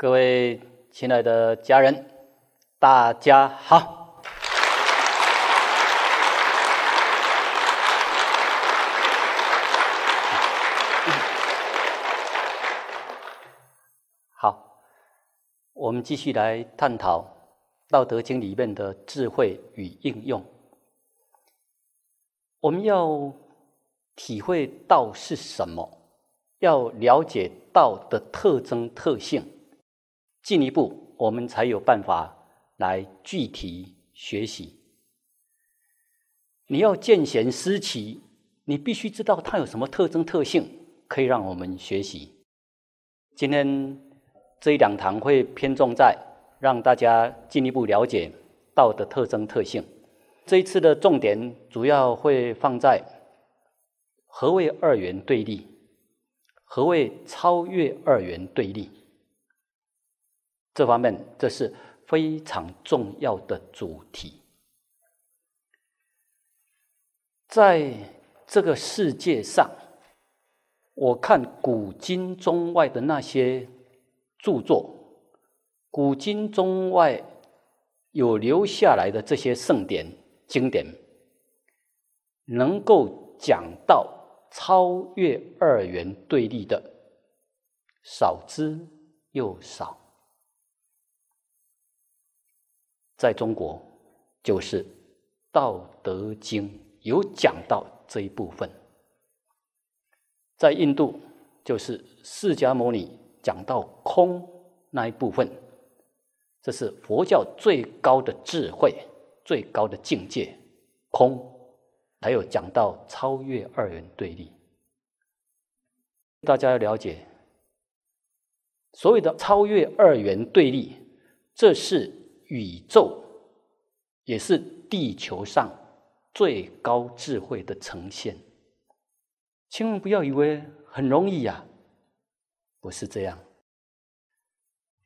各位亲爱的家人，大家好。好，我们继续来探讨《道德经》里面的智慧与应用。我们要体会到是什么，要了解道的特征特性。进一步，我们才有办法来具体学习。你要见贤思齐，你必须知道它有什么特征特性，可以让我们学习。今天这一两堂会偏重在让大家进一步了解道的特征特性。这一次的重点主要会放在何谓二元对立，何谓超越二元对立。这方面，这是非常重要的主题。在这个世界上，我看古今中外的那些著作，古今中外有留下来的这些圣典经典，能够讲到超越二元对立的，少之又少。在中国，就是《道德经》有讲到这一部分；在印度，就是释迦牟尼讲到空那一部分。这是佛教最高的智慧、最高的境界——空，还有讲到超越二元对立。大家要了解，所谓的超越二元对立，这是。宇宙也是地球上最高智慧的呈现，千万不要以为很容易呀，不是这样。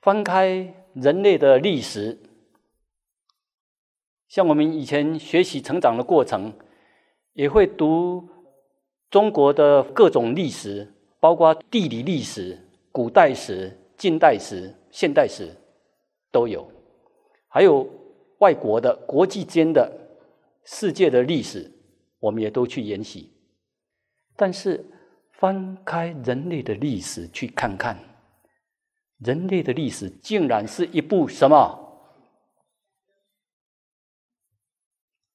翻开人类的历史，像我们以前学习成长的过程，也会读中国的各种历史，包括地理历史、古代史、近代史、现代史都有。还有外国的、国际间的、世界的历史，我们也都去研习。但是翻开人类的历史去看看，人类的历史竟然是一部什么？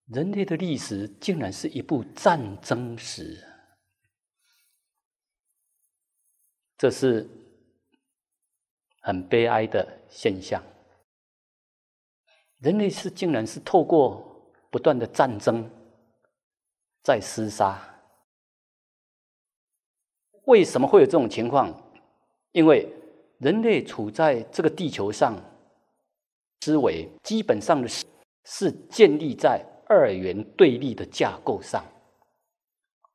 人类的历史竟然是一部战争史，这是很悲哀的现象。人类是，竟然是透过不断的战争在厮杀。为什么会有这种情况？因为人类处在这个地球上，思维基本上的是建立在二元对立的架构上。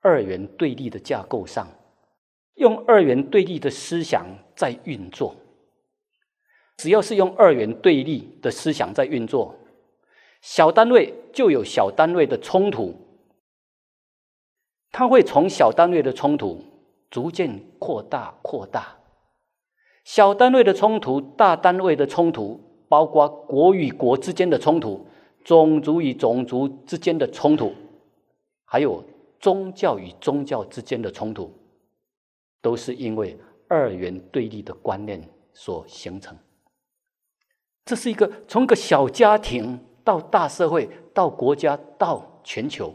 二元对立的架构上，用二元对立的思想在运作。只要是用二元对立的思想在运作，小单位就有小单位的冲突，它会从小单位的冲突逐渐扩大扩大，小单位的冲突、大单位的冲突，包括国与国之间的冲突、种族与种族之间的冲突，还有宗教与宗教之间的冲突，都是因为二元对立的观念所形成。这是一个从个小家庭到大社会，到国家，到全球，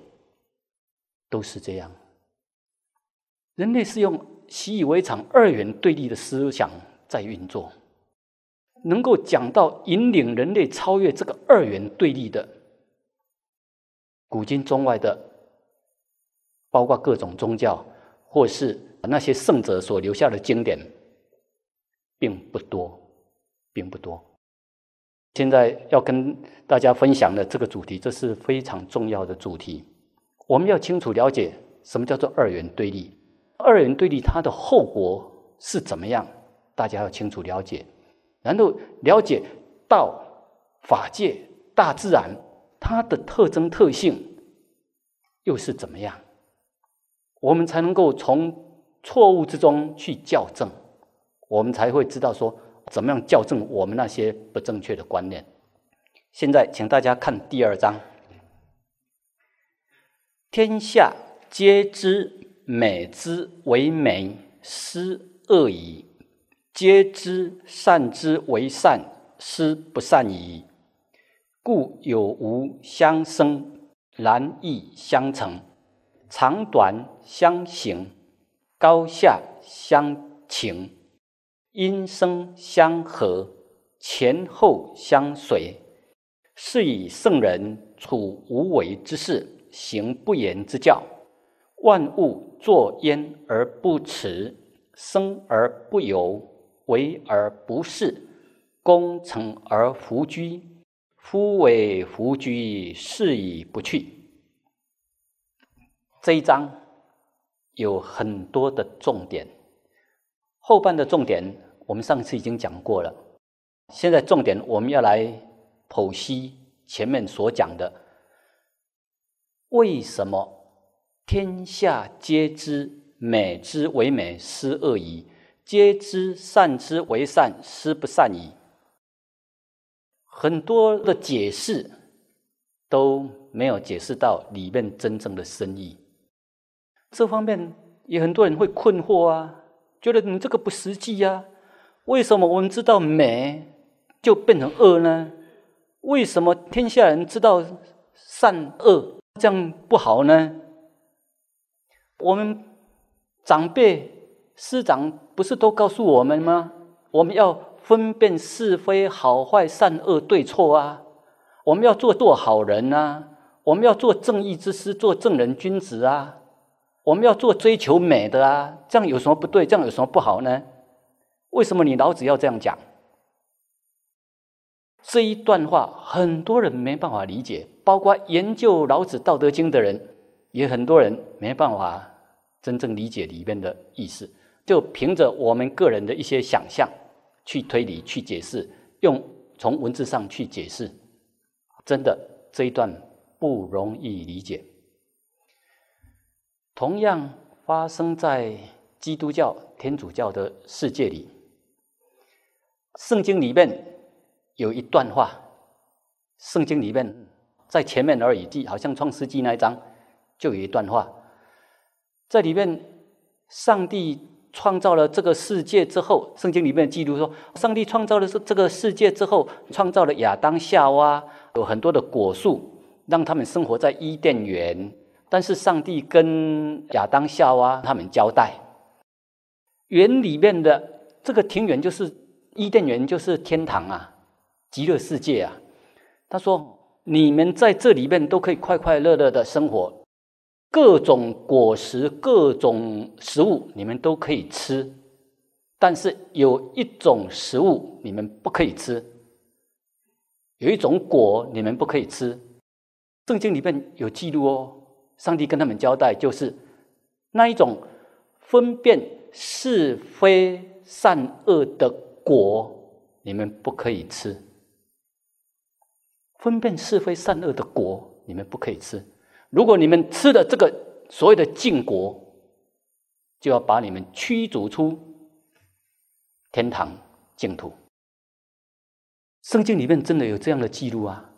都是这样。人类是用习以为常二元对立的思想在运作。能够讲到引领人类超越这个二元对立的，古今中外的，包括各种宗教或是那些圣者所留下的经典，并不多，并不多。现在要跟大家分享的这个主题，这是非常重要的主题。我们要清楚了解什么叫做二元对立，二元对立它的后果是怎么样，大家要清楚了解。然后了解道、法界、大自然它的特征特性又是怎么样，我们才能够从错误之中去校正，我们才会知道说。怎么样校正我们那些不正确的观念？现在，请大家看第二章：天下皆知美之为美，斯恶已；皆知善之为善，斯不善已。故有无相生，难易相成，长短相形，高下相倾。音声相和，前后相随，是以圣人处无为之事，行不言之教。万物作焉而不辞，生而不有，为而不恃，功成而弗居。夫为弗居，是以不去。这一章有很多的重点，后半的重点。我们上次已经讲过了，现在重点我们要来剖析前面所讲的，为什么天下皆知美之为美，斯恶已；皆知善之为善，斯不善已。很多的解释都没有解释到里面真正的深意，这方面也很多人会困惑啊，觉得你这个不实际呀。为什么我们知道美就变成恶呢？为什么天下人知道善恶这样不好呢？我们长辈师长不是都告诉我们吗？我们要分辨是非好坏善恶对错啊！我们要做做好人啊！我们要做正义之师，做正人君子啊！我们要做追求美的啊！这样有什么不对？这样有什么不好呢？为什么你老子要这样讲？这一段话很多人没办法理解，包括研究老子《道德经》的人，也很多人没办法真正理解里面的意思。就凭着我们个人的一些想象去推理、去解释，用从文字上去解释，真的这一段不容易理解。同样发生在基督教、天主教的世界里。圣经里面有一段话，圣经里面在前面的《已记》，好像创世纪那一章就有一段话，在里面，上帝创造了这个世界之后，圣经里面记录说，上帝创造了这这个世界之后，创造了亚当、夏娃，有很多的果树，让他们生活在伊甸园。但是，上帝跟亚当、夏娃他们交代，园里面的这个庭园就是。伊甸园就是天堂啊，极乐世界啊。他说：“你们在这里面都可以快快乐乐的生活，各种果实、各种食物你们都可以吃，但是有一种食物你们不可以吃，有一种果你们不可以吃。圣经里面有记录哦，上帝跟他们交代就是那一种分辨是非善恶的。”果你们不可以吃，分辨是非善恶的果你们不可以吃。如果你们吃了这个所谓的禁果，就要把你们驱逐出天堂净土。圣经里面真的有这样的记录啊！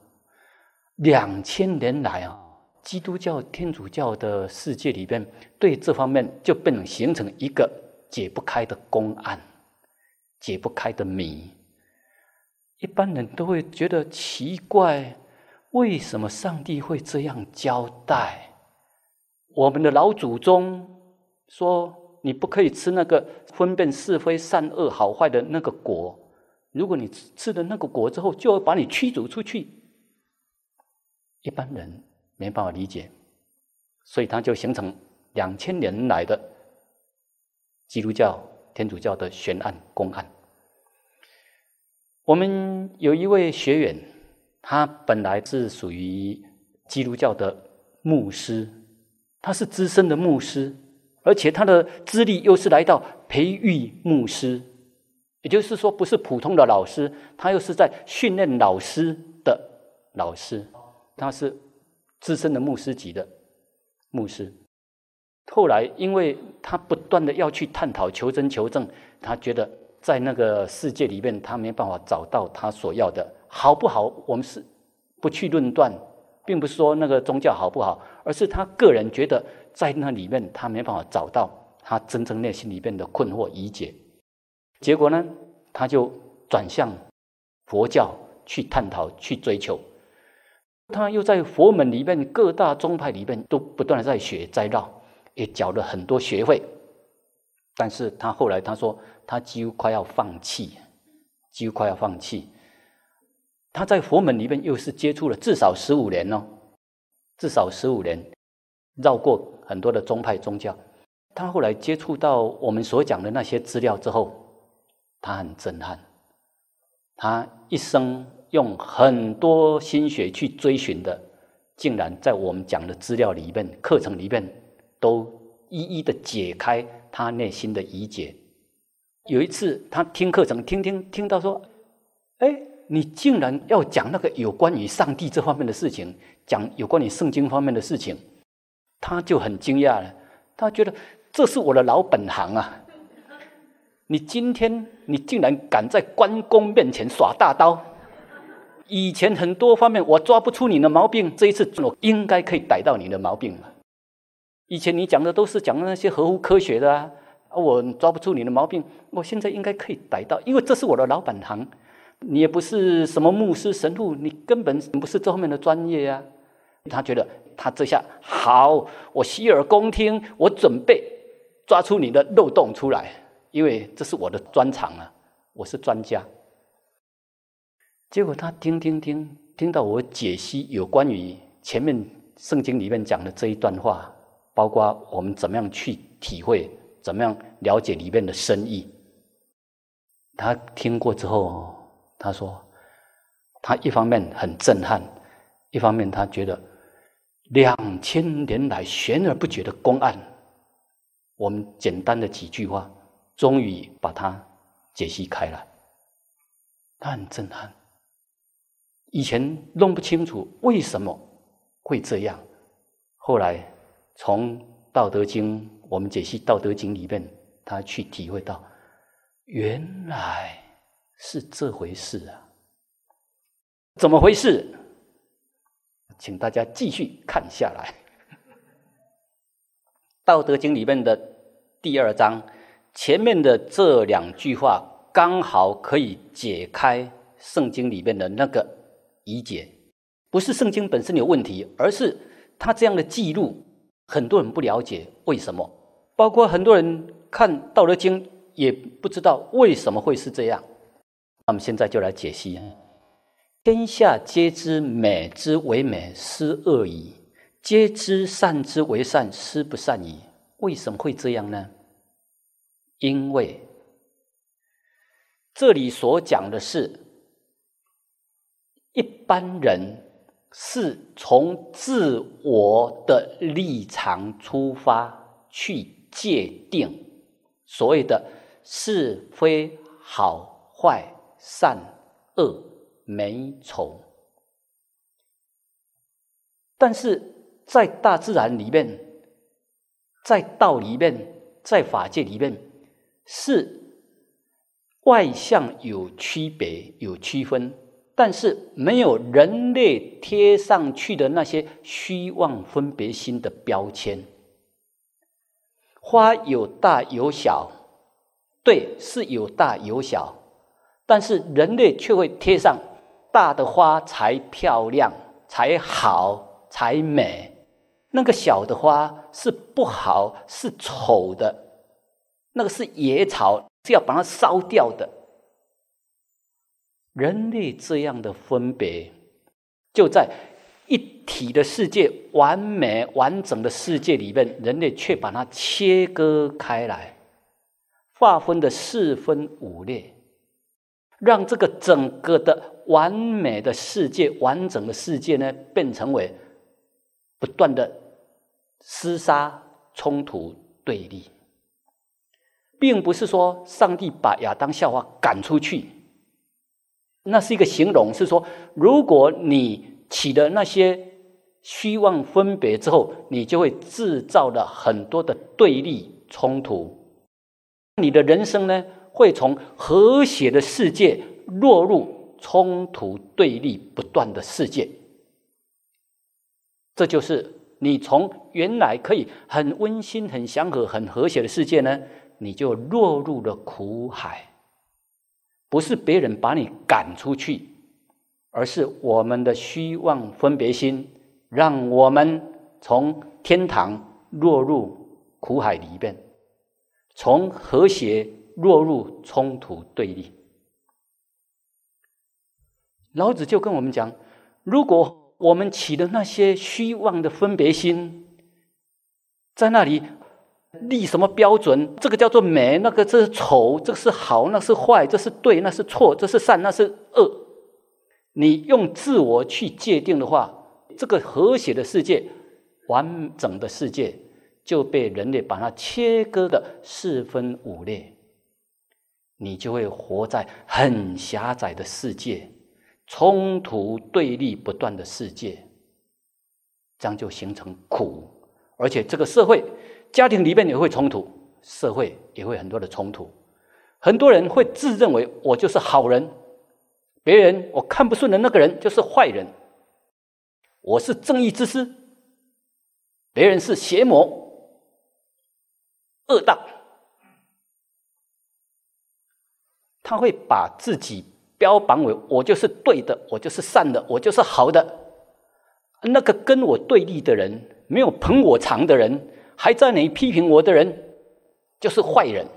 两千年来啊，基督教、天主教的世界里边，对这方面就变成形成一个解不开的公案。解不开的谜，一般人都会觉得奇怪：为什么上帝会这样交代？我们的老祖宗说，你不可以吃那个分辨是非善恶好坏的那个果，如果你吃了那个果之后，就要把你驱逐出去。一般人没办法理解，所以他就形成两千年来的基督教。天主教的悬案公案，我们有一位学员，他本来是属于基督教的牧师，他是资深的牧师，而且他的资历又是来到培育牧师，也就是说，不是普通的老师，他又是在训练老师的老师，他是资深的牧师级的牧师。后来，因为他不断的要去探讨、求真求证，他觉得在那个世界里面，他没办法找到他所要的。好不好？我们是不去论断，并不是说那个宗教好不好，而是他个人觉得在那里面，他没办法找到他真正内心里面的困惑疑解。结果呢，他就转向佛教去探讨、去追求。他又在佛门里面各大宗派里面都不断的在学、在绕。也缴了很多学费，但是他后来他说他几乎快要放弃，几乎快要放弃。他在佛门里面又是接触了至少十五年哦，至少十五年，绕过很多的宗派宗教。他后来接触到我们所讲的那些资料之后，他很震撼，他一生用很多心血去追寻的，竟然在我们讲的资料里面课程里面。都一一的解开他内心的疑结。有一次，他听课程，听听听到说：“哎，你竟然要讲那个有关于上帝这方面的事情，讲有关于圣经方面的事情，他就很惊讶了。他觉得这是我的老本行啊！你今天你竟然敢在关公面前耍大刀，以前很多方面我抓不出你的毛病，这一次我应该可以逮到你的毛病了。”以前你讲的都是讲那些合乎科学的啊，我抓不出你的毛病。我现在应该可以逮到，因为这是我的老本行。你也不是什么牧师神父，你根本不是这方面的专业啊。他觉得他这下好，我洗耳恭听，我准备抓出你的漏洞出来，因为这是我的专长啊，我是专家。结果他听听听，听到我解析有关于前面圣经里面讲的这一段话。包括我们怎么样去体会，怎么样了解里面的深意？他听过之后，他说，他一方面很震撼，一方面他觉得两千年来悬而不决的公案，我们简单的几句话，终于把它解析开来。他很震撼，以前弄不清楚为什么会这样，后来。从《道德经》，我们解析《道德经》里面，他去体会到，原来是这回事啊！怎么回事？请大家继续看下来，《道德经》里面的第二章前面的这两句话，刚好可以解开圣经里面的那个疑解。不是圣经本身有问题，而是他这样的记录。很多人不了解为什么，包括很多人看《道德经》也不知道为什么会是这样。那么现在就来解析：天下皆知美之为美，斯恶已；皆知善之为善，斯不善已。为什么会这样呢？因为这里所讲的是一般人。是从自我的立场出发去界定所谓的是非、好坏、善恶、美丑，但是在大自然里面，在道里面，在法界里面，是外向有区别、有区分。但是没有人类贴上去的那些虚妄分别心的标签。花有大有小，对，是有大有小，但是人类却会贴上大的花才漂亮、才好、才美，那个小的花是不好、是丑的，那个是野草，是要把它烧掉的。人类这样的分别，就在一体的世界、完美完整的世界里面，人类却把它切割开来，划分的四分五裂，让这个整个的完美的世界、完整的世界呢，变成为不断的厮杀、冲突、对立，并不是说上帝把亚当、夏娃赶出去。那是一个形容，是说，如果你起的那些虚妄分别之后，你就会制造了很多的对立冲突。你的人生呢，会从和谐的世界落入冲突、对立不断的世界。这就是你从原来可以很温馨、很祥和、很和谐的世界呢，你就落入了苦海。不是别人把你赶出去，而是我们的虚妄分别心，让我们从天堂落入苦海里面，从和谐落入冲突对立。老子就跟我们讲：，如果我们起的那些虚妄的分别心，在那里。立什么标准？这个叫做美，那个这是丑，这个是好，那是坏，这是对，那是错，这是善，那是恶。你用自我去界定的话，这个和谐的世界、完整的世界就被人类把它切割的四分五裂。你就会活在很狭窄的世界，冲突对立不断的世界，这样就形成苦。而且这个社会。家庭里面也会冲突，社会也会很多的冲突。很多人会自认为我就是好人，别人我看不顺的那个人就是坏人。我是正义之师，别人是邪魔恶道。他会把自己标榜为我就是对的，我就是善的，我就是好的。那个跟我对立的人，没有捧我场的人。还在那批评我的人，就是坏人。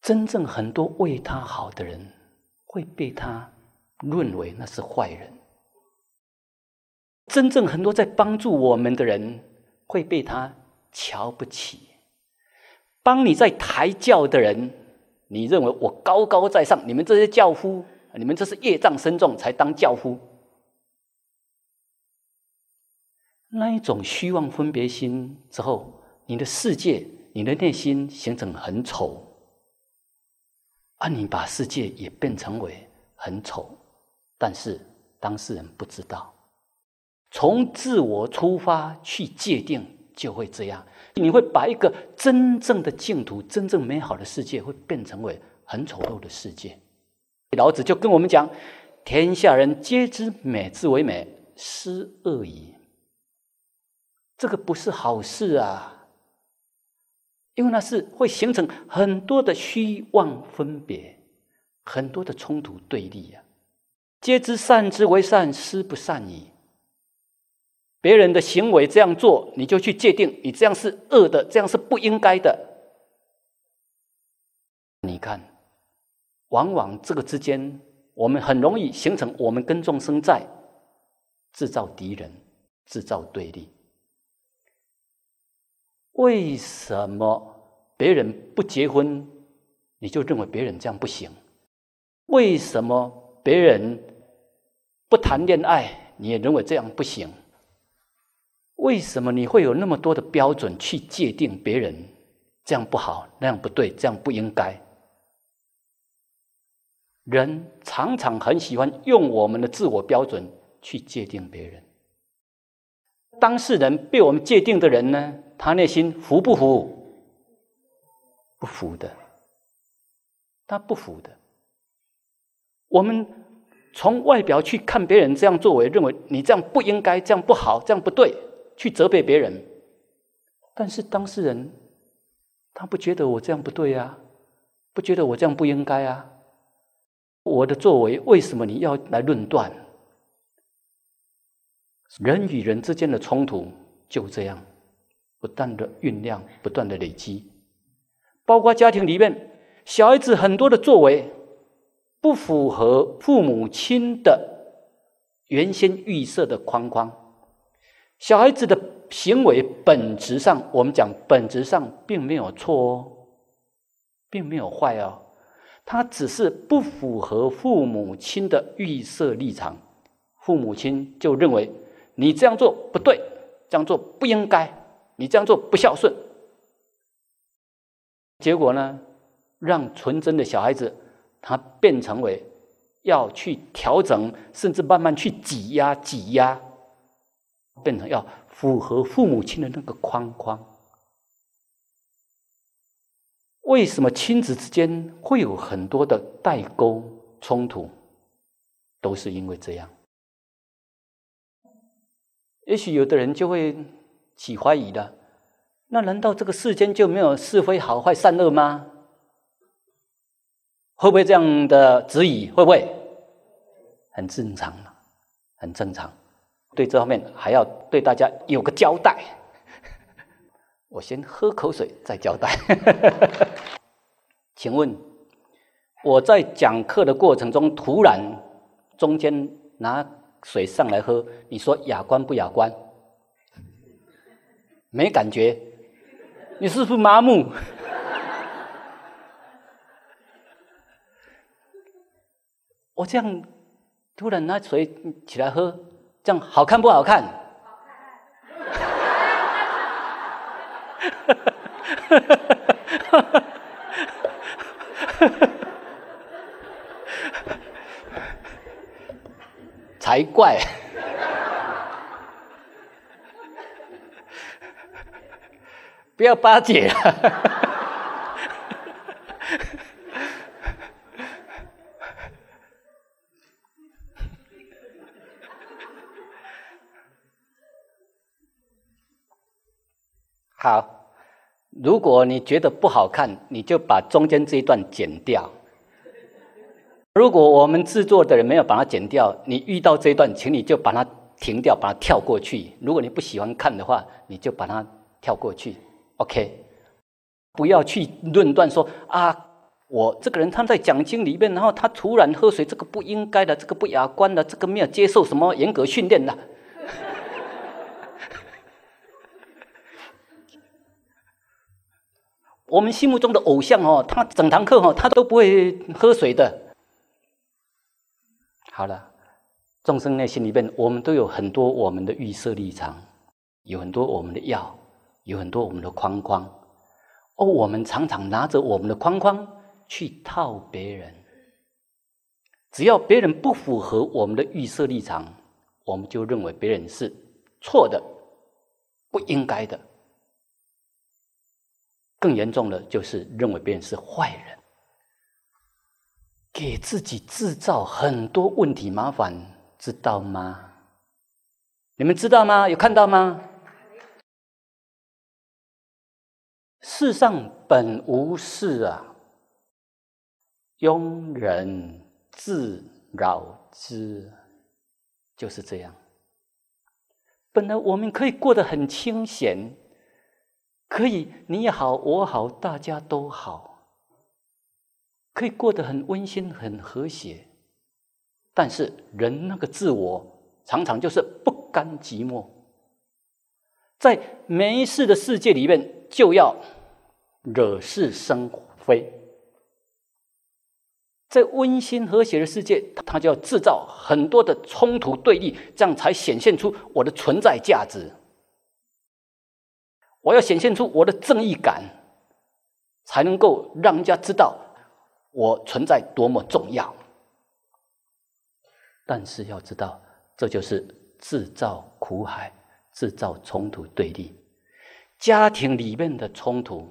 真正很多为他好的人，会被他认为那是坏人。真正很多在帮助我们的人，会被他瞧不起。帮你在抬轿的人，你认为我高高在上？你们这些教夫，你们这是业障深重才当教夫。那一种虚妄分别心之后，你的世界、你的内心形成很丑啊！你把世界也变成为很丑，但是当事人不知道，从自我出发去界定就会这样。你会把一个真正的净土、真正美好的世界，会变成为很丑陋的世界。老子就跟我们讲：“天下人皆知美之为美，斯恶已。”这个不是好事啊，因为那是会形成很多的虚妄分别，很多的冲突对立呀。皆知善之为善，斯不善已。别人的行为这样做，你就去界定，你这样是恶的，这样是不应该的。你看，往往这个之间，我们很容易形成我们跟众生在制造敌人，制造对立。为什么别人不结婚，你就认为别人这样不行？为什么别人不谈恋爱，你也认为这样不行？为什么你会有那么多的标准去界定别人这样不好、那样不对、这样不应该？人常常很喜欢用我们的自我标准去界定别人。当事人被我们界定的人呢？他内心服不服？不服的，他不服的。我们从外表去看别人这样作为，认为你这样不应该，这样不好，这样不对，去责备别人。但是当事人，他不觉得我这样不对呀，不觉得我这样不应该啊。我的作为为什么你要来论断？人与人之间的冲突就这样不断的酝酿、不断的累积，包括家庭里面，小孩子很多的作为不符合父母亲的原先预设的框框。小孩子的行为本质上，我们讲本质上并没有错哦，并没有坏哦，他只是不符合父母亲的预设立场，父母亲就认为。你这样做不对，这样做不应该，你这样做不孝顺。结果呢，让纯真的小孩子他变成为要去调整，甚至慢慢去挤压、挤压，变成要符合父母亲的那个框框。为什么亲子之间会有很多的代沟冲突，都是因为这样。也许有的人就会起怀疑了，那难道这个世间就没有是非好坏善恶吗？会不会这样的质疑？会不会很正常？很正常。对这方面还要对大家有个交代。我先喝口水再交代。请问我在讲课的过程中，突然中间拿。水上来喝，你说雅观不雅观？没感觉，你是不是麻木？我这样突然拿水起来喝，这样好看不好看？才怪，不要巴结。好，如果你觉得不好看，你就把中间这一段剪掉。如果我们制作的人没有把它剪掉，你遇到这一段，请你就把它停掉，把它跳过去。如果你不喜欢看的话，你就把它跳过去。OK，不要去论断说啊，我这个人他在讲经里面，然后他突然喝水，这个不应该的，这个不雅观的，这个没有接受什么严格训练的。我们心目中的偶像哦，他整堂课哦，他都不会喝水的。好了，众生内心里边，我们都有很多我们的预设立场，有很多我们的药，有很多我们的框框，而我们常常拿着我们的框框去套别人。只要别人不符合我们的预设立场，我们就认为别人是错的、不应该的。更严重的就是认为别人是坏人。给自己制造很多问题麻烦，知道吗？你们知道吗？有看到吗？世上本无事啊，庸人自扰之，就是这样。本来我们可以过得很清闲，可以你好我好大家都好。可以过得很温馨、很和谐，但是人那个自我常常就是不甘寂寞，在没事的世界里面就要惹是生非，在温馨和谐的世界，他就要制造很多的冲突对立，这样才显现出我的存在价值。我要显现出我的正义感，才能够让人家知道。我存在多么重要，但是要知道，这就是制造苦海，制造冲突对立。家庭里面的冲突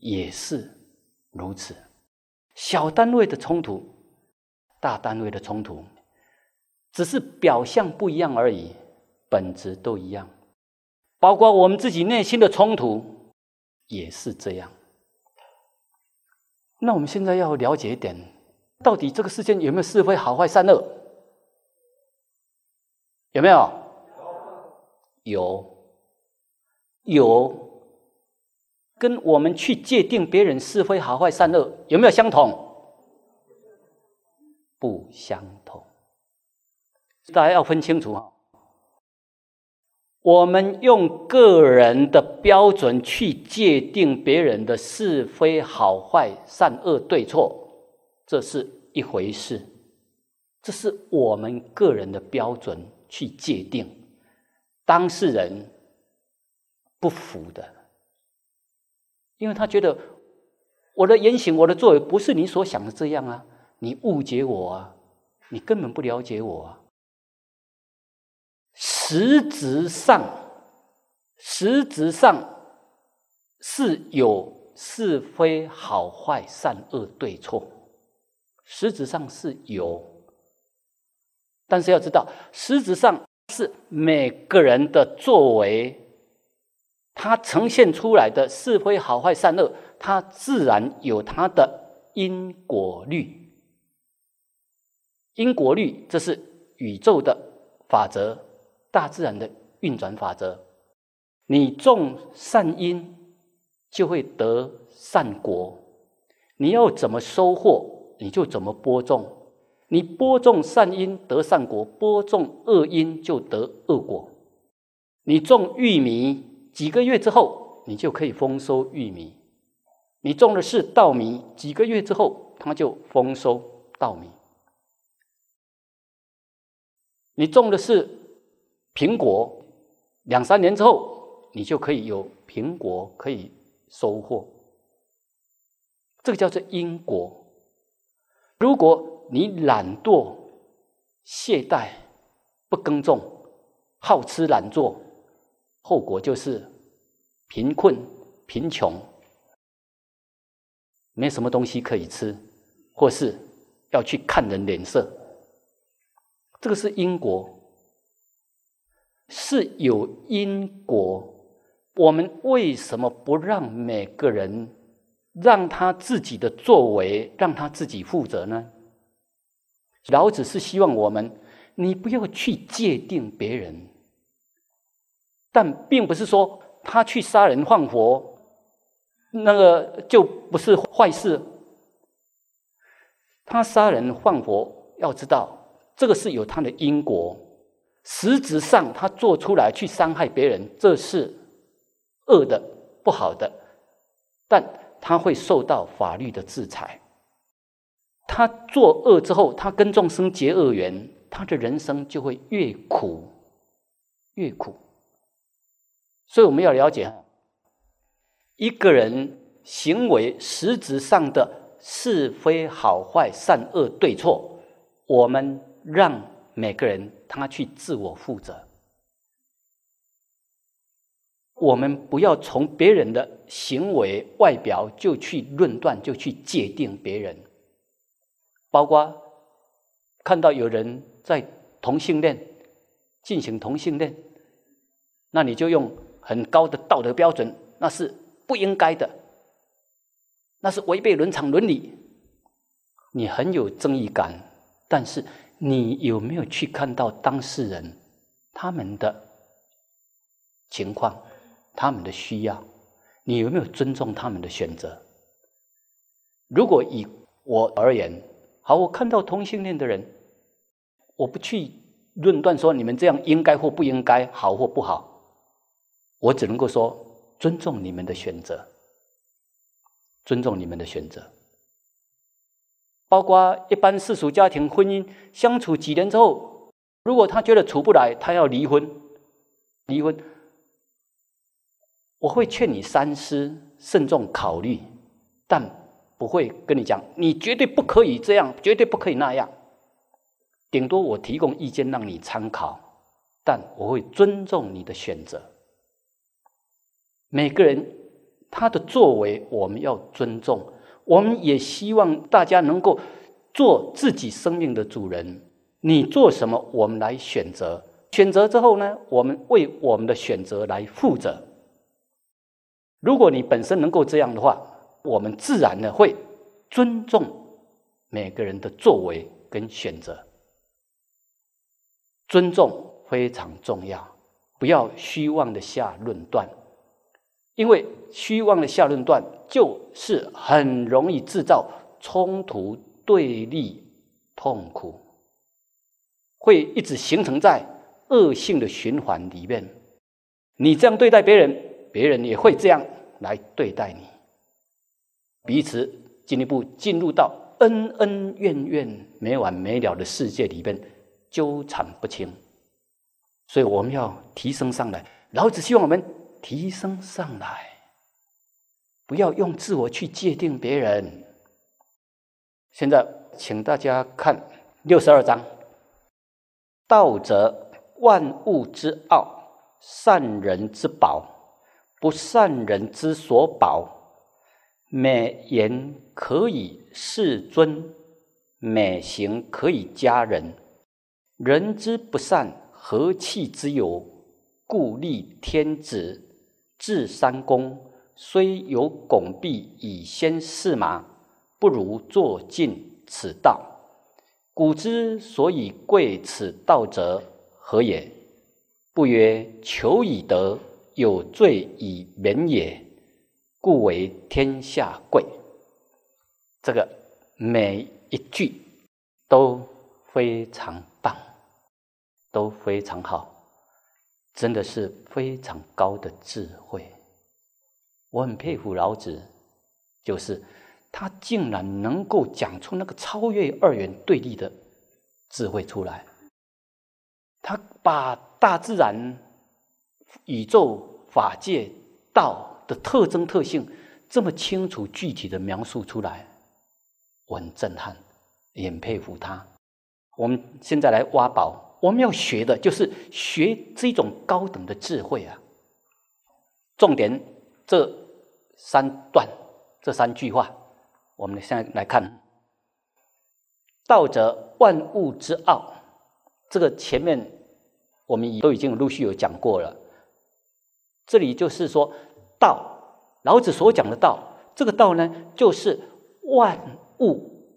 也是如此，小单位的冲突，大单位的冲突，只是表象不一样而已，本质都一样。包括我们自己内心的冲突也是这样。那我们现在要了解一点，到底这个世间有没有是非、好坏、善恶？有没有？有，有，跟我们去界定别人是非、好坏、善恶，有没有相同？不相同，大家要分清楚啊。我们用个人的标准去界定别人的是非好坏善恶对错，这是一回事。这是我们个人的标准去界定，当事人不服的，因为他觉得我的言行、我的作为不是你所想的这样啊！你误解我啊！你根本不了解我啊！实质上，实质上是有是非好坏善恶对错，实质上是有。但是要知道，实质上是每个人的作为，它呈现出来的是非好坏善恶，它自然有它的因果律。因果律，这是宇宙的法则。大自然的运转法则，你种善因就会得善果，你要怎么收获你就怎么播种。你播种善因得善果，播种恶因就得恶果。你种玉米几个月之后，你就可以丰收玉米；你种的是稻米，几个月之后它就丰收稻米。你种的是。苹果，两三年之后，你就可以有苹果可以收获。这个叫做因果。如果你懒惰、懈怠、不耕种、好吃懒做，后果就是贫困、贫穷，没什么东西可以吃，或是要去看人脸色。这个是因果。是有因果，我们为什么不让每个人让他自己的作为，让他自己负责呢？老子是希望我们，你不要去界定别人，但并不是说他去杀人放火，那个就不是坏事。他杀人放火，要知道这个是有他的因果。实质上，他做出来去伤害别人，这是恶的、不好的，但他会受到法律的制裁。他作恶之后，他跟众生结恶缘，他的人生就会越苦越苦。所以我们要了解一个人行为实质上的是非好坏、善恶对错，我们让每个人。他去自我负责。我们不要从别人的行为外表就去论断，就去界定别人。包括看到有人在同性恋进行同性恋，那你就用很高的道德标准，那是不应该的，那是违背伦常伦理。你很有正义感，但是。你有没有去看到当事人他们的情况、他们的需要？你有没有尊重他们的选择？如果以我而言，好，我看到同性恋的人，我不去论断说你们这样应该或不应该，好或不好，我只能够说尊重你们的选择，尊重你们的选择。包括一般世俗家庭婚姻相处几年之后，如果他觉得处不来，他要离婚，离婚，我会劝你三思，慎重考虑，但不会跟你讲，你绝对不可以这样，绝对不可以那样。顶多我提供意见让你参考，但我会尊重你的选择。每个人他的作为，我们要尊重。我们也希望大家能够做自己生命的主人。你做什么，我们来选择。选择之后呢，我们为我们的选择来负责。如果你本身能够这样的话，我们自然呢会尊重每个人的作为跟选择。尊重非常重要，不要虚妄的下论断。因为虚妄的下论断，就是很容易制造冲突、对立、痛苦，会一直形成在恶性的循环里面。你这样对待别人，别人也会这样来对待你，彼此进一步进入到恩恩怨怨、没完没了的世界里面纠缠不清。所以，我们要提升上来。老子希望我们。提升上来，不要用自我去界定别人。现在，请大家看六十二章：“道者，万物之奥，善人之宝，不善人之所宝。美言可以世尊，美行可以加人。人之不善，何气之有？故立天子。”治三公，虽有拱璧以先驷马，不如坐尽此道。古之所以贵此道者，何也？不曰求以得，有罪以免也，故为天下贵。这个每一句都非常棒，都非常好。真的是非常高的智慧，我很佩服老子，就是他竟然能够讲出那个超越二元对立的智慧出来。他把大自然、宇宙、法界、道的特征特性这么清楚具体的描述出来，我很震撼，也佩服他。我们现在来挖宝。我们要学的就是学这种高等的智慧啊！重点这三段、这三句话，我们现在来看：道者万物之奥。这个前面我们都已经陆续有讲过了。这里就是说道，老子所讲的道，这个道呢，就是万物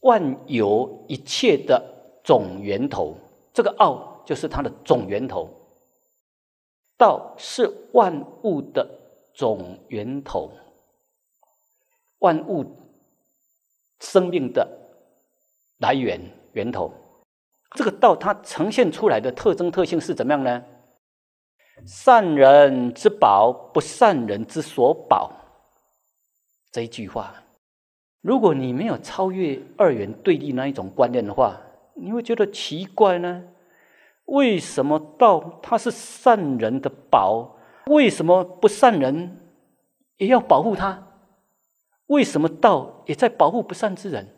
万有一切的总源头。这个“傲」，就是它的总源头，道是万物的总源头，万物生命的来源源头。这个“道”它呈现出来的特征特性是怎么样呢？善人之宝，不善人之所宝。这一句话，如果你没有超越二元对立那一种观念的话。你会觉得奇怪呢？为什么道它是善人的宝？为什么不善人也要保护它？为什么道也在保护不善之人？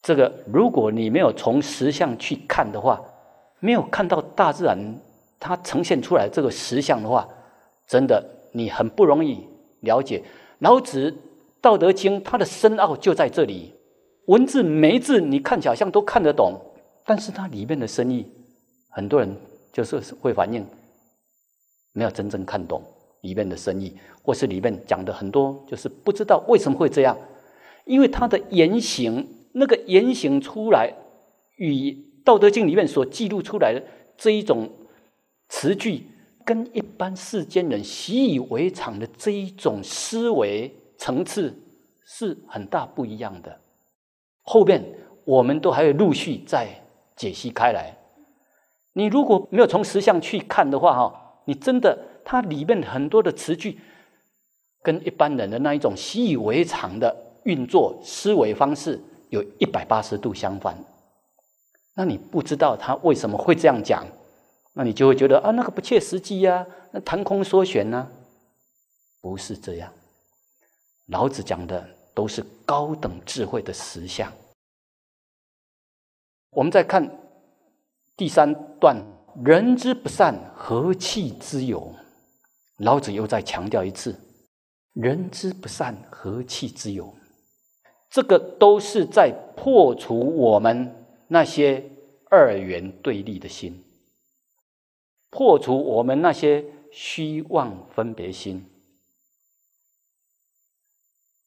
这个，如果你没有从实相去看的话，没有看到大自然它呈现出来这个实相的话，真的你很不容易了解老子《道德经》它的深奥就在这里。文字没字，你看起来像都看得懂，但是它里面的深意，很多人就是会反映没有真正看懂里面的深意，或是里面讲的很多就是不知道为什么会这样，因为他的言行，那个言行出来与《道德经》里面所记录出来的这一种词句，跟一般世间人习以为常的这一种思维层次是很大不一样的。后面我们都还会陆续再解析开来。你如果没有从实相去看的话，哈，你真的它里面很多的词句，跟一般人的那一种习以为常的运作思维方式，有一百八十度相反。那你不知道他为什么会这样讲，那你就会觉得啊，那个不切实际呀，那谈空说玄呢，不是这样。老子讲的都是高等智慧的实相。我们再看第三段：“人之不善，何气之有？”老子又再强调一次：“人之不善，何气之有？”这个都是在破除我们那些二元对立的心，破除我们那些虚妄分别心，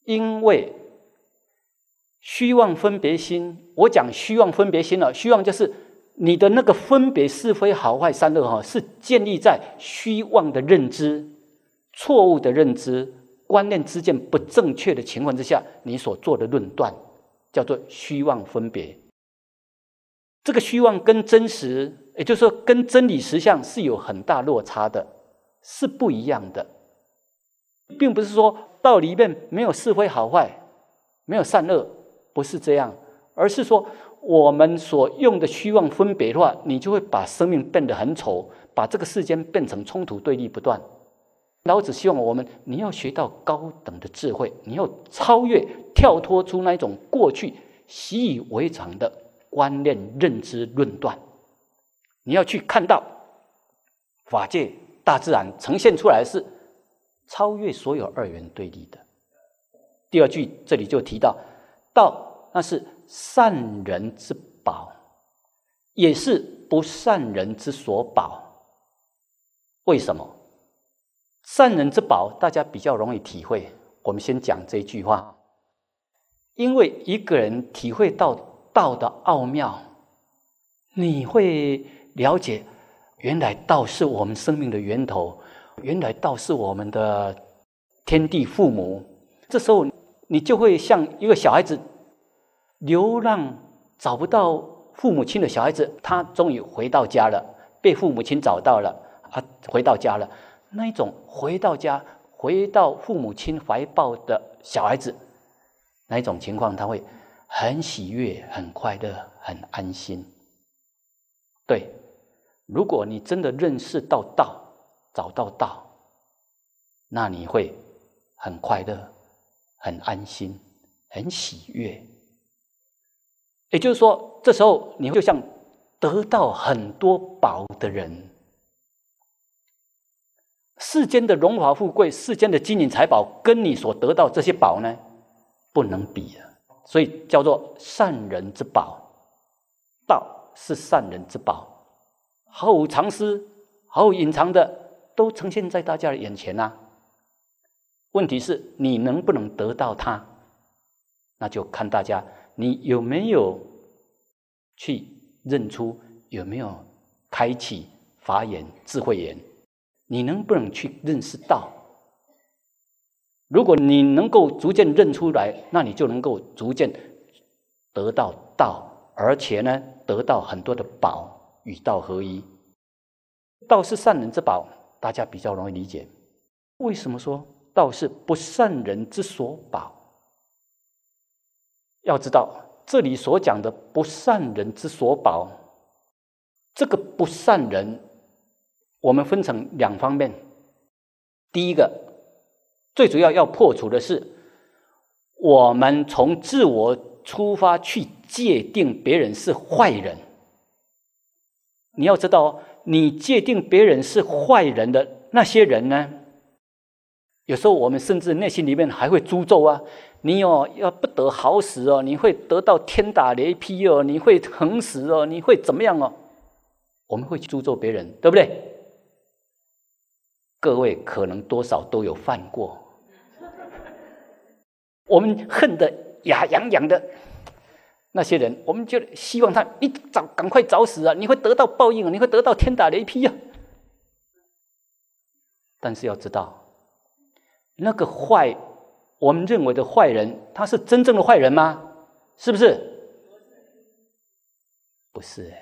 因为。虚妄分别心，我讲虚妄分别心了。虚妄就是你的那个分别是非好坏善恶哈，是建立在虚妄的认知、错误的认知、观念之间不正确的情况之下，你所做的论断叫做虚妄分别。这个虚妄跟真实，也就是说跟真理实相是有很大落差的，是不一样的，并不是说道里面没有是非好坏，没有善恶。不是这样，而是说我们所用的虚妄分别的话，你就会把生命变得很丑，把这个世间变成冲突对立不断。老子希望我们，你要学到高等的智慧，你要超越、跳脱出那一种过去习以为常的观念、认知、论断，你要去看到法界、大自然呈现出来是超越所有二元对立的。第二句这里就提到。道，那是善人之宝，也是不善人之所宝。为什么？善人之宝，大家比较容易体会。我们先讲这一句话，因为一个人体会到道的奥妙，你会了解，原来道是我们生命的源头，原来道是我们的天地父母。这时候。你就会像一个小孩子，流浪找不到父母亲的小孩子，他终于回到家了，被父母亲找到了，啊，回到家了，那一种回到家，回到父母亲怀抱的小孩子，那种情况，他会很喜悦、很快乐、很安心。对，如果你真的认识到道，找到道，那你会很快乐。很安心，很喜悦。也就是说，这时候你就像得到很多宝的人。世间的荣华富贵，世间的金银财宝，跟你所得到这些宝呢，不能比啊。所以叫做善人之宝，道是善人之宝，毫无藏私，毫无隐藏的，都呈现在大家的眼前呐。问题是你能不能得到它？那就看大家你有没有去认出，有没有开启法眼智慧眼，你能不能去认识到？如果你能够逐渐认出来，那你就能够逐渐得到道，而且呢，得到很多的宝，与道合一。道是善人之宝，大家比较容易理解。为什么说？倒是不善人之所保。要知道，这里所讲的不善人之所保，这个不善人，我们分成两方面。第一个，最主要要破除的是，我们从自我出发去界定别人是坏人。你要知道，你界定别人是坏人的那些人呢？有时候我们甚至内心里面还会诅咒啊！你哦，要不得好死哦！你会得到天打雷劈哦！你会疼死哦！你会怎么样哦？我们会去诅咒别人，对不对？各位可能多少都有犯过，我们恨得牙痒痒的那些人，我们就希望他你早赶快早死啊！你会得到报应啊！你会得到天打雷劈呀！但是要知道。那个坏，我们认为的坏人，他是真正的坏人吗？是不是？不是。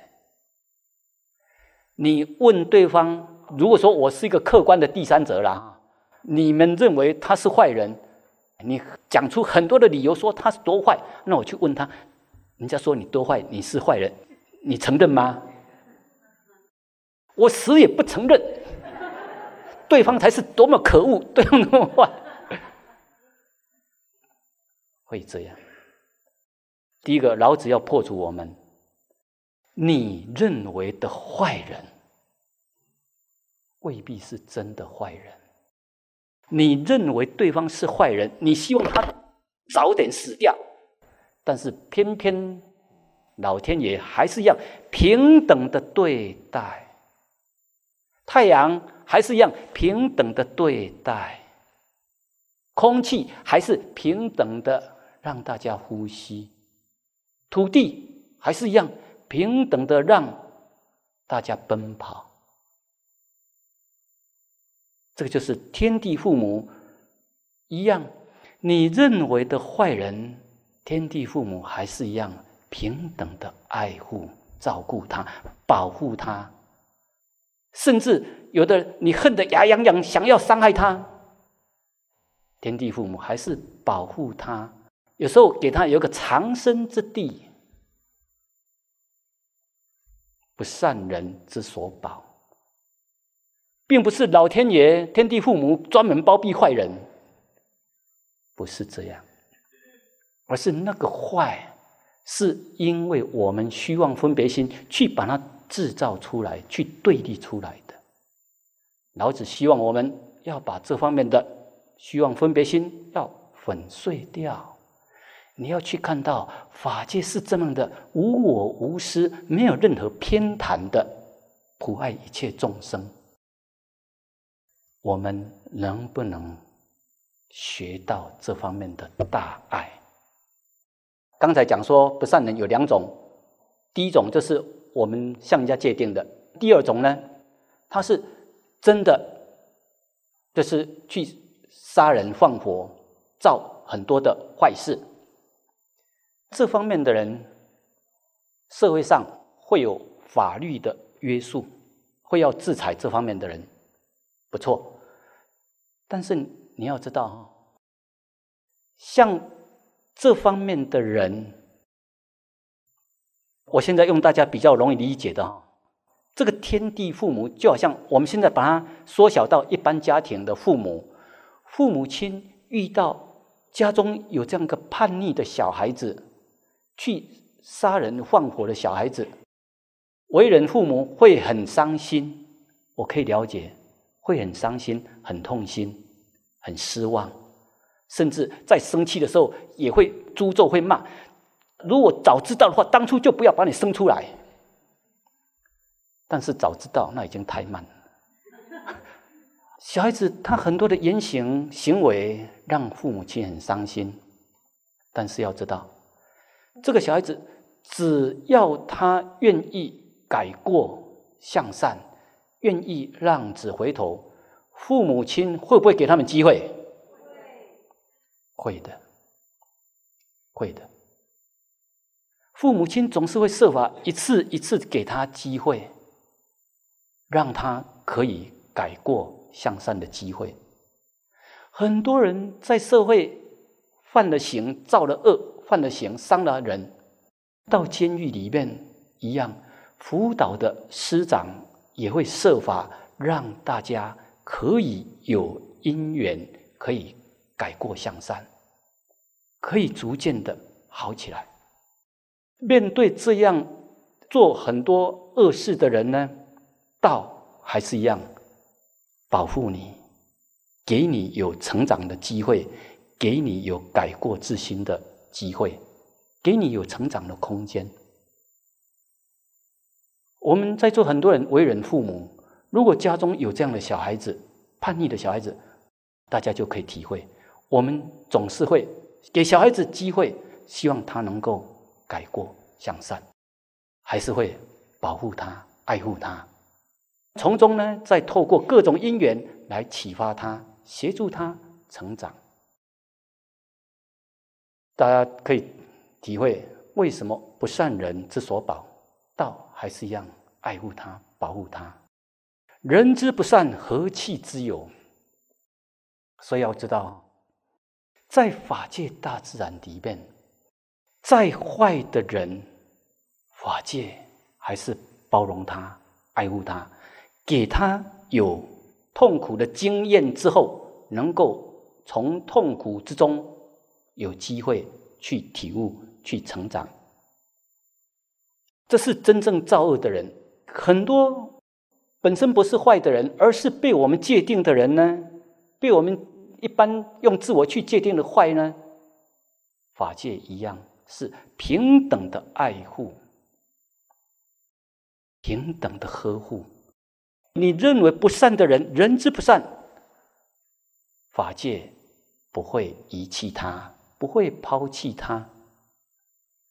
你问对方，如果说我是一个客观的第三者啦，你们认为他是坏人，你讲出很多的理由说他是多坏，那我去问他，人家说你多坏，你是坏人，你承认吗？我死也不承认。对方才是多么可恶，对方多么坏，会这样。第一个，老子要破除我们你认为的坏人未必是真的坏人。你认为对方是坏人，你希望他早点死掉，但是偏偏老天爷还是要平等的对待太阳。还是一样平等的对待，空气还是平等的让大家呼吸，土地还是一样平等的让大家奔跑。这个就是天地父母一样，你认为的坏人，天地父母还是一样平等的爱护、照顾他、保护他。甚至有的你恨得牙痒痒，想要伤害他，天地父母还是保护他，有时候给他有个藏身之地。不善人之所保，并不是老天爷、天地父母专门包庇坏人，不是这样，而是那个坏，是因为我们虚妄分别心去把它制造出来去对立出来的，老子希望我们要把这方面的希望分别心要粉碎掉。你要去看到法界是这么的，无我无私，没有任何偏袒的普爱一切众生。我们能不能学到这方面的大爱？刚才讲说不善人有两种，第一种就是。我们向人家界定的。第二种呢，他是真的，就是去杀人放火，造很多的坏事。这方面的人，社会上会有法律的约束，会要制裁这方面的人。不错，但是你要知道像这方面的人。我现在用大家比较容易理解的，这个天地父母就好像我们现在把它缩小到一般家庭的父母，父母亲遇到家中有这样一个叛逆的小孩子，去杀人放火的小孩子，为人父母会很伤心，我可以了解，会很伤心、很痛心、很失望，甚至在生气的时候也会诅咒、会骂。如果早知道的话，当初就不要把你生出来。但是早知道那已经太慢了。小孩子他很多的言行行为让父母亲很伤心，但是要知道，这个小孩子只要他愿意改过向善，愿意浪子回头，父母亲会不会给他们机会？会，会的，会的。父母亲总是会设法一次一次给他机会，让他可以改过向善的机会。很多人在社会犯了刑、造了恶、犯了刑、伤了人，到监狱里面一样，辅导的师长也会设法让大家可以有因缘，可以改过向善，可以逐渐的好起来。面对这样做很多恶事的人呢，道还是一样保护你，给你有成长的机会，给你有改过自新的机会，给你有成长的空间。我们在座很多人为人父母，如果家中有这样的小孩子，叛逆的小孩子，大家就可以体会，我们总是会给小孩子机会，希望他能够。改过向善，还是会保护他、爱护他，从中呢，再透过各种因缘来启发他、协助他成长。大家可以体会，为什么不善人之所保？道还是一样爱护他、保护他。人之不善，何气之有？所以要知道，在法界大自然里面。再坏的人，法界还是包容他、爱护他，给他有痛苦的经验之后，能够从痛苦之中有机会去体悟、去成长。这是真正造恶的人。很多本身不是坏的人，而是被我们界定的人呢？被我们一般用自我去界定的坏呢？法界一样。是平等的爱护，平等的呵护。你认为不善的人，人之不善，法界不会遗弃他，不会抛弃他。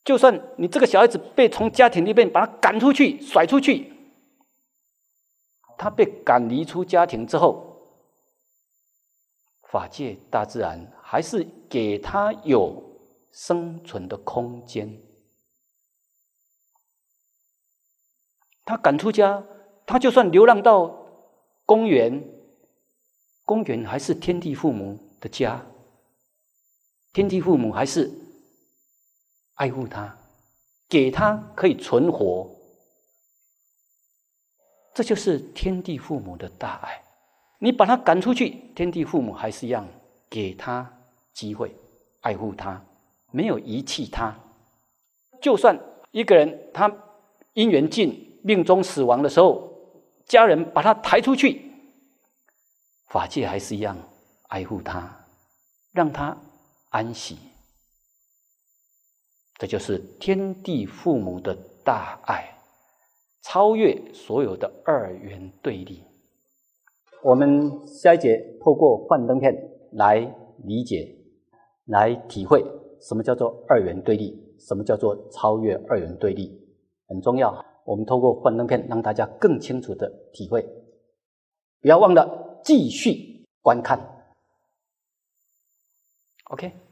就算你这个小孩子被从家庭里面把他赶出去、甩出去，他被赶离出家庭之后，法界、大自然还是给他有。生存的空间，他赶出家，他就算流浪到公园，公园还是天地父母的家，天地父母还是爱护他，给他可以存活，这就是天地父母的大爱。你把他赶出去，天地父母还是一样给他机会，爱护他。没有遗弃他，就算一个人他因缘尽、命中死亡的时候，家人把他抬出去，法界还是一样爱护他，让他安息。这就是天地父母的大爱，超越所有的二元对立。我们下一节透过幻灯片来理解、来体会。什么叫做二元对立？什么叫做超越二元对立？很重要，我们通过幻灯片让大家更清楚的体会。不要忘了继续观看。OK。